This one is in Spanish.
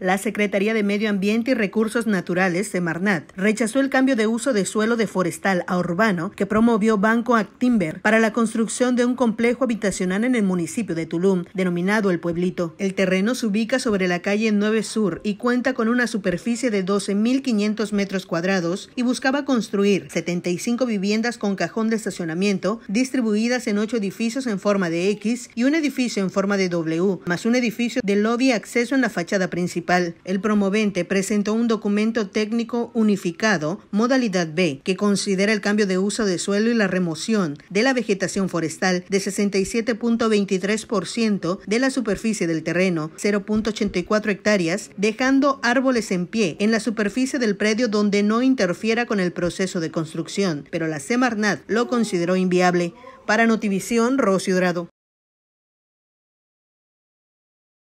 La Secretaría de Medio Ambiente y Recursos Naturales, de Marnat rechazó el cambio de uso de suelo de forestal a urbano que promovió Banco Actimber para la construcción de un complejo habitacional en el municipio de Tulum, denominado El Pueblito. El terreno se ubica sobre la calle 9 Sur y cuenta con una superficie de 12.500 metros cuadrados y buscaba construir 75 viviendas con cajón de estacionamiento distribuidas en ocho edificios en forma de X y un edificio en forma de W, más un edificio de lobby y acceso en la fachada principal el promovente presentó un documento técnico unificado, modalidad B, que considera el cambio de uso de suelo y la remoción de la vegetación forestal de 67.23% de la superficie del terreno, 0.84 hectáreas, dejando árboles en pie en la superficie del predio donde no interfiera con el proceso de construcción, pero la Semarnat lo consideró inviable. Para Notivisión, Rocío Dorado.